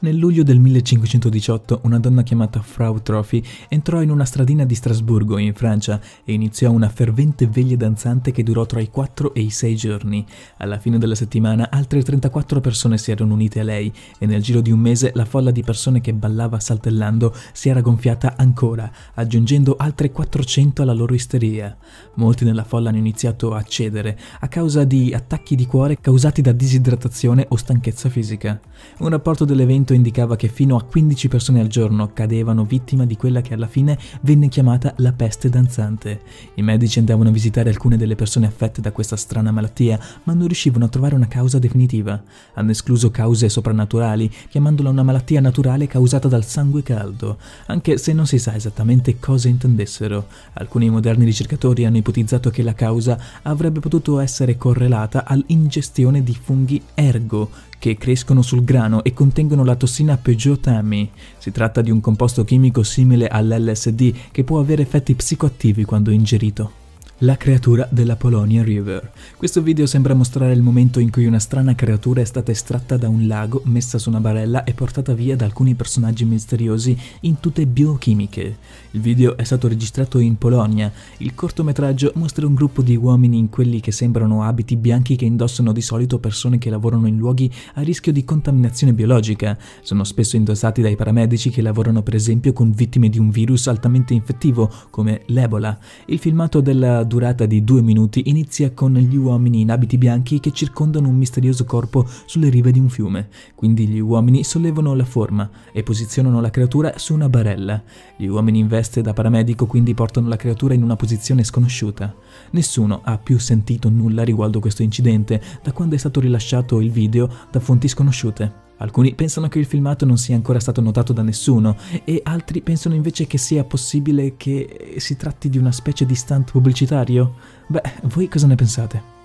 Nel luglio del 1518 una donna chiamata Frau Trophy entrò in una stradina di Strasburgo, in Francia, e iniziò una fervente veglia danzante che durò tra i 4 e i 6 giorni. Alla fine della settimana altre 34 persone si erano unite a lei e nel giro di un mese la folla di persone che ballava saltellando si era gonfiata ancora, aggiungendo altre 400 alla loro isteria. Molti nella folla hanno iniziato a cedere a causa di attacchi di cuore causati da disidratazione o stanchezza fisica. Un rapporto dell'evento rapimento indicava che fino a 15 persone al giorno cadevano vittima di quella che alla fine venne chiamata la peste danzante. I medici andavano a visitare alcune delle persone affette da questa strana malattia, ma non riuscivano a trovare una causa definitiva. Hanno escluso cause soprannaturali, chiamandola una malattia naturale causata dal sangue caldo, anche se non si sa esattamente cosa intendessero. Alcuni moderni ricercatori hanno ipotizzato che la causa avrebbe potuto essere correlata all'ingestione di funghi ergo, che crescono sul grano e contengono la tossina Peugeot-Tami. Si tratta di un composto chimico simile all'LSD che può avere effetti psicoattivi quando ingerito. La creatura della Polonia River. Questo video sembra mostrare il momento in cui una strana creatura è stata estratta da un lago, messa su una barella e portata via da alcuni personaggi misteriosi in tute biochimiche. Il video è stato registrato in Polonia. Il cortometraggio mostra un gruppo di uomini in quelli che sembrano abiti bianchi che indossano di solito persone che lavorano in luoghi a rischio di contaminazione biologica. Sono spesso indossati dai paramedici che lavorano per esempio con vittime di un virus altamente infettivo come l'Ebola. Il filmato della durata di due minuti inizia con gli uomini in abiti bianchi che circondano un misterioso corpo sulle rive di un fiume, quindi gli uomini sollevano la forma e posizionano la creatura su una barella. Gli uomini in veste da paramedico quindi portano la creatura in una posizione sconosciuta. Nessuno ha più sentito nulla riguardo questo incidente da quando è stato rilasciato il video da fonti sconosciute. Alcuni pensano che il filmato non sia ancora stato notato da nessuno e altri pensano invece che sia possibile che si tratti di una specie di stunt pubblicitario. Beh, voi cosa ne pensate?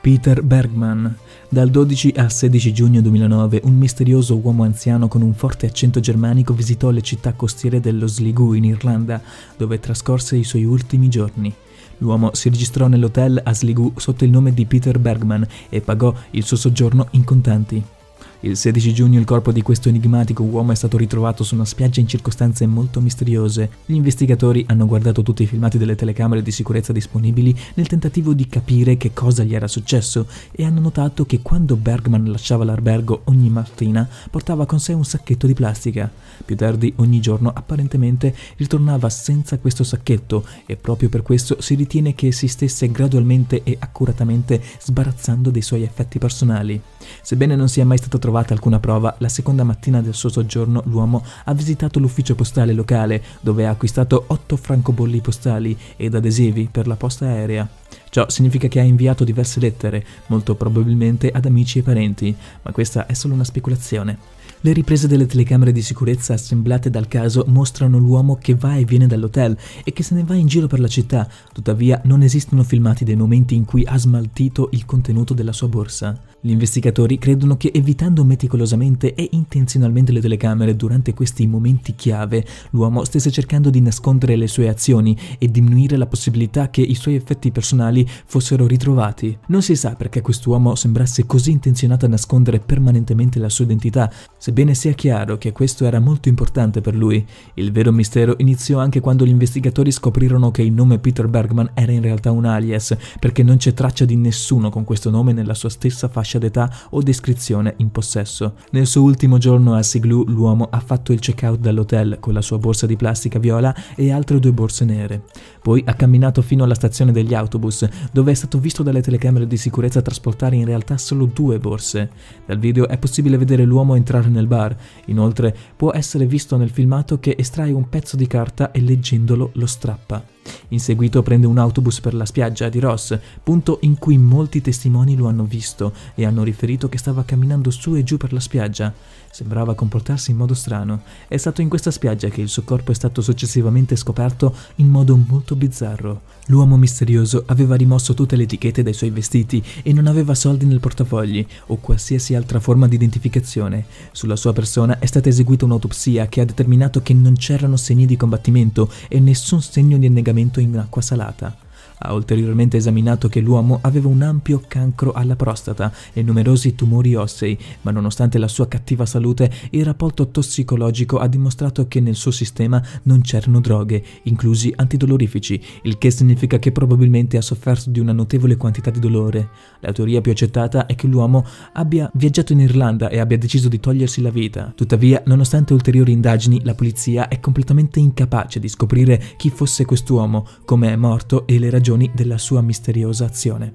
Peter Bergman. Dal 12 al 16 giugno 2009 un misterioso uomo anziano con un forte accento germanico visitò le città costiere dello Sligo in Irlanda, dove trascorse i suoi ultimi giorni. L'uomo si registrò nell'hotel a Sligo sotto il nome di Peter Bergman e pagò il suo soggiorno in contanti. Il 16 giugno il corpo di questo enigmatico uomo è stato ritrovato su una spiaggia in circostanze molto misteriose. Gli investigatori hanno guardato tutti i filmati delle telecamere di sicurezza disponibili nel tentativo di capire che cosa gli era successo e hanno notato che quando Bergman lasciava l'albergo ogni mattina portava con sé un sacchetto di plastica. Più tardi ogni giorno apparentemente ritornava senza questo sacchetto e proprio per questo si ritiene che si stesse gradualmente e accuratamente sbarazzando dei suoi effetti personali. Sebbene non sia mai stato trovato trovata alcuna prova, la seconda mattina del suo soggiorno l'uomo ha visitato l'ufficio postale locale, dove ha acquistato otto francobolli postali ed adesivi per la posta aerea. Ciò significa che ha inviato diverse lettere, molto probabilmente ad amici e parenti, ma questa è solo una speculazione. Le riprese delle telecamere di sicurezza assemblate dal caso mostrano l'uomo che va e viene dall'hotel e che se ne va in giro per la città, tuttavia non esistono filmati dei momenti in cui ha smaltito il contenuto della sua borsa. Gli investigatori credono che evitando meticolosamente e intenzionalmente le telecamere durante questi momenti chiave, l'uomo stesse cercando di nascondere le sue azioni e diminuire la possibilità che i suoi effetti personali quali fossero ritrovati. Non si sa perché quest'uomo sembrasse così intenzionato a nascondere permanentemente la sua identità, sebbene sia chiaro che questo era molto importante per lui. Il vero mistero iniziò anche quando gli investigatori scoprirono che il nome Peter Bergman era in realtà un alias, perché non c'è traccia di nessuno con questo nome nella sua stessa fascia d'età o descrizione in possesso. Nel suo ultimo giorno a Siglu, l'uomo ha fatto il check-out dall'hotel con la sua borsa di plastica viola e altre due borse nere. Poi ha camminato fino alla stazione degli autobus dove è stato visto dalle telecamere di sicurezza trasportare in realtà solo due borse. Dal video è possibile vedere l'uomo entrare nel bar, inoltre può essere visto nel filmato che estrae un pezzo di carta e leggendolo lo strappa. In seguito prende un autobus per la spiaggia di Ross, punto in cui molti testimoni lo hanno visto e hanno riferito che stava camminando su e giù per la spiaggia. Sembrava comportarsi in modo strano. È stato in questa spiaggia che il suo corpo è stato successivamente scoperto in modo molto bizzarro. L'uomo misterioso aveva rimosso tutte le etichette dai suoi vestiti e non aveva soldi nel portafogli o qualsiasi altra forma di identificazione. Sulla sua persona è stata eseguita un'autopsia che ha determinato che non c'erano segni di combattimento e nessun segno di annegamento in acqua salata. Ha ulteriormente esaminato che l'uomo aveva un ampio cancro alla prostata e numerosi tumori ossei, ma nonostante la sua cattiva salute, il rapporto tossicologico ha dimostrato che nel suo sistema non c'erano droghe, inclusi antidolorifici, il che significa che probabilmente ha sofferto di una notevole quantità di dolore. La teoria più accettata è che l'uomo abbia viaggiato in Irlanda e abbia deciso di togliersi la vita. Tuttavia, nonostante ulteriori indagini, la polizia è completamente incapace di scoprire chi fosse quest'uomo, come è morto e le ragioni ragioni della sua misteriosa azione.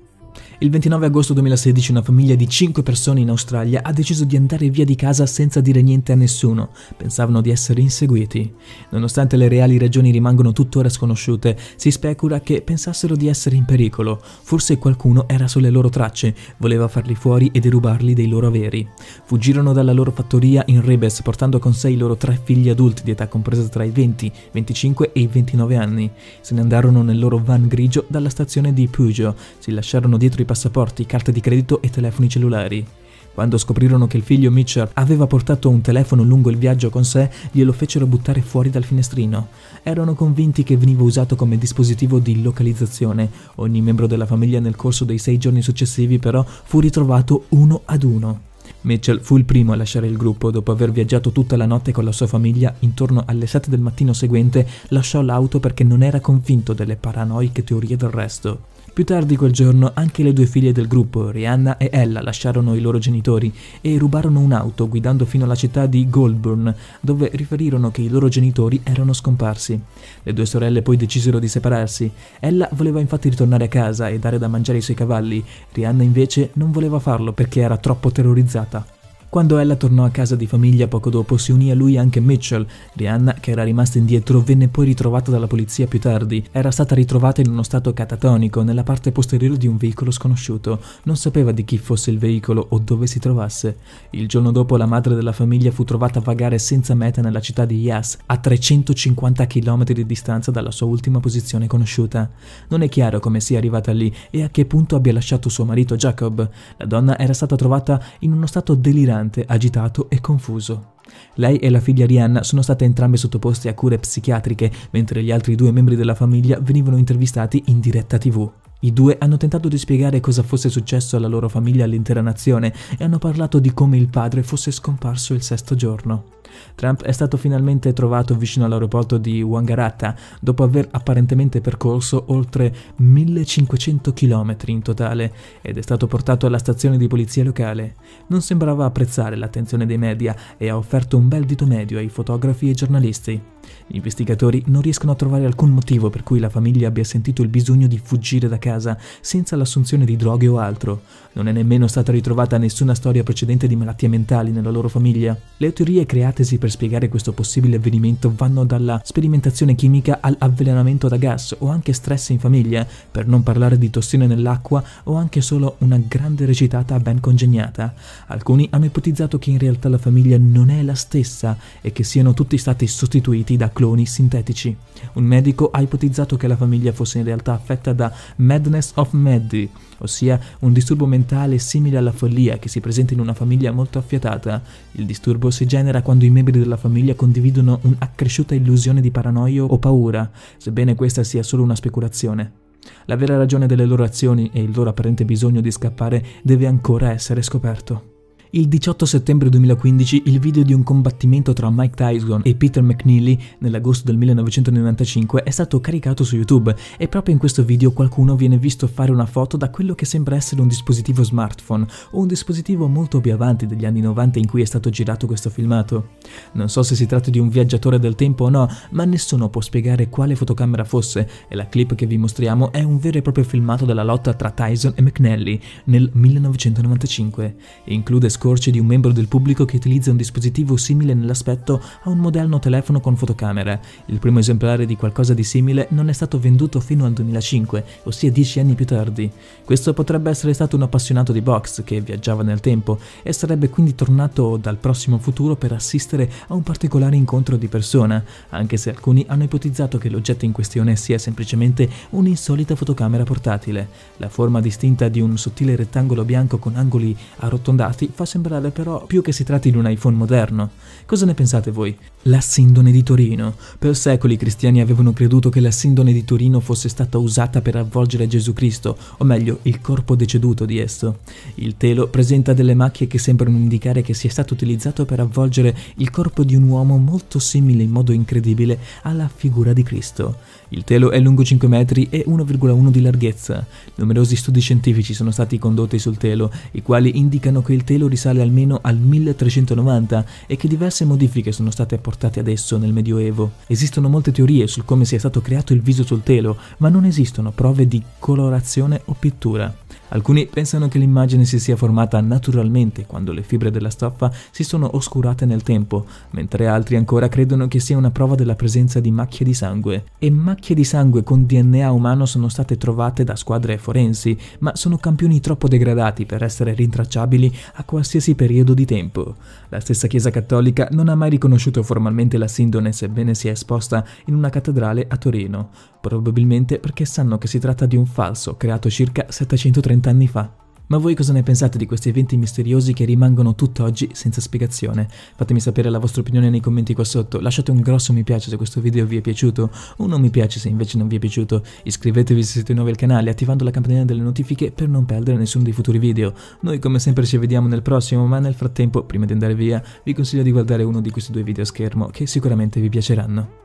Il 29 agosto 2016 una famiglia di 5 persone in Australia ha deciso di andare via di casa senza dire niente a nessuno, pensavano di essere inseguiti. Nonostante le reali ragioni rimangono tuttora sconosciute, si specula che pensassero di essere in pericolo, forse qualcuno era sulle loro tracce, voleva farli fuori e derubarli dei loro averi. Fuggirono dalla loro fattoria in Rebes portando con sé i loro tre figli adulti di età compresa tra i 20, 25 e i 29 anni. Se ne andarono nel loro van grigio dalla stazione di Pugio. si lasciarono dietro i passaggeri passaporti, carte di credito e telefoni cellulari. Quando scoprirono che il figlio Mitchell aveva portato un telefono lungo il viaggio con sé, glielo fecero buttare fuori dal finestrino. Erano convinti che veniva usato come dispositivo di localizzazione. Ogni membro della famiglia nel corso dei sei giorni successivi però fu ritrovato uno ad uno. Mitchell fu il primo a lasciare il gruppo dopo aver viaggiato tutta la notte con la sua famiglia. Intorno alle 7 del mattino seguente lasciò l'auto perché non era convinto delle paranoiche teorie del resto. Più tardi quel giorno anche le due figlie del gruppo, Rihanna e Ella, lasciarono i loro genitori e rubarono un'auto guidando fino alla città di Goldburn, dove riferirono che i loro genitori erano scomparsi. Le due sorelle poi decisero di separarsi. Ella voleva infatti ritornare a casa e dare da mangiare ai suoi cavalli, Rihanna invece non voleva farlo perché era troppo terrorizzata. Quando ella tornò a casa di famiglia poco dopo si unì a lui anche Mitchell. Rihanna, che era rimasta indietro, venne poi ritrovata dalla polizia più tardi. Era stata ritrovata in uno stato catatonico nella parte posteriore di un veicolo sconosciuto. Non sapeva di chi fosse il veicolo o dove si trovasse. Il giorno dopo la madre della famiglia fu trovata a vagare senza meta nella città di Yas, a 350 km di distanza dalla sua ultima posizione conosciuta. Non è chiaro come sia arrivata lì e a che punto abbia lasciato suo marito Jacob. La donna era stata trovata in uno stato delirante delirante, agitato e confuso. Lei e la figlia Rihanna sono state entrambe sottoposte a cure psichiatriche, mentre gli altri due membri della famiglia venivano intervistati in diretta tv. I due hanno tentato di spiegare cosa fosse successo alla loro famiglia e all'intera nazione e hanno parlato di come il padre fosse scomparso il sesto giorno. Trump è stato finalmente trovato vicino all'aeroporto di Wangaratta dopo aver apparentemente percorso oltre 1500 km in totale ed è stato portato alla stazione di polizia locale. Non sembrava apprezzare l'attenzione dei media e ha offerto un bel dito medio ai fotografi e giornalisti. Gli investigatori non riescono a trovare alcun motivo per cui la famiglia abbia sentito il bisogno di fuggire da casa senza l'assunzione di droghe o altro. Non è nemmeno stata ritrovata nessuna storia precedente di malattie mentali nella loro famiglia. Le teorie createsi per spiegare questo possibile avvenimento vanno dalla sperimentazione chimica all'avvelenamento da gas o anche stress in famiglia, per non parlare di tossine nell'acqua o anche solo una grande recitata ben congegnata. Alcuni hanno ipotizzato che in realtà la famiglia non è la stessa e che siano tutti stati sostituiti causati da cloni sintetici. Un medico ha ipotizzato che la famiglia fosse in realtà affetta da Madness of Maddy, ossia un disturbo mentale simile alla follia che si presenta in una famiglia molto affiatata. Il disturbo si genera quando i membri della famiglia condividono un'accresciuta illusione di paranoia o paura, sebbene questa sia solo una speculazione. La vera ragione delle loro azioni e il loro apparente bisogno di scappare deve ancora essere scoperto. Il 18 settembre 2015 il video di un combattimento tra Mike Tyson e Peter McNeely nell'agosto del 1995 è stato caricato su YouTube e proprio in questo video qualcuno viene visto fare una foto da quello che sembra essere un dispositivo smartphone o un dispositivo molto più avanti degli anni 90 in cui è stato girato questo filmato. Non so se si tratta di un viaggiatore del tempo o no, ma nessuno può spiegare quale fotocamera fosse e la clip che vi mostriamo è un vero e proprio filmato della lotta tra Tyson e McNeely nel 1995 e include scorci di un membro del pubblico che utilizza un dispositivo simile nell'aspetto a un moderno telefono con fotocamere. Il primo esemplare di qualcosa di simile non è stato venduto fino al 2005, ossia dieci anni più tardi. Questo potrebbe essere stato un appassionato di box che viaggiava nel tempo e sarebbe quindi tornato dal prossimo futuro per assistere a un particolare incontro di persona, anche se alcuni hanno ipotizzato che l'oggetto in questione sia semplicemente un'insolita fotocamera portatile. La forma distinta di un sottile rettangolo bianco con angoli arrotondati fa sembrare però più che si tratti di un iPhone moderno. Cosa ne pensate voi? La Sindone di Torino. Per secoli i cristiani avevano creduto che la Sindone di Torino fosse stata usata per avvolgere Gesù Cristo, o meglio, il corpo deceduto di esso. Il telo presenta delle macchie che sembrano indicare che sia stato utilizzato per avvolgere il corpo di un uomo molto simile in modo incredibile alla figura di Cristo. Il telo è lungo 5 metri e 1,1 di larghezza. Numerosi studi scientifici sono stati condotti sul telo, i quali indicano che il telo risale almeno al 1390 e che diverse modifiche sono state apportate portati adesso nel Medioevo. Esistono molte teorie sul come sia stato creato il viso sul telo, ma non esistono prove di colorazione o pittura. Alcuni pensano che l'immagine si sia formata naturalmente quando le fibre della stoffa si sono oscurate nel tempo, mentre altri ancora credono che sia una prova della presenza di macchie di sangue. E macchie di sangue con DNA umano sono state trovate da squadre forensi, ma sono campioni troppo degradati per essere rintracciabili a qualsiasi periodo di tempo. La stessa Chiesa Cattolica non ha mai riconosciuto formalmente la sindone sebbene sia esposta in una cattedrale a Torino, probabilmente perché sanno che si tratta di un falso creato circa 730 30 fa. Ma voi cosa ne pensate di questi eventi misteriosi che rimangono tutt'oggi senza spiegazione? Fatemi sapere la vostra opinione nei commenti qua sotto, lasciate un grosso mi piace se questo video vi è piaciuto, o non mi piace se invece non vi è piaciuto, iscrivetevi se siete nuovi al canale attivando la campanella delle notifiche per non perdere nessuno dei futuri video. Noi come sempre ci vediamo nel prossimo, ma nel frattempo, prima di andare via, vi consiglio di guardare uno di questi due video a schermo che sicuramente vi piaceranno.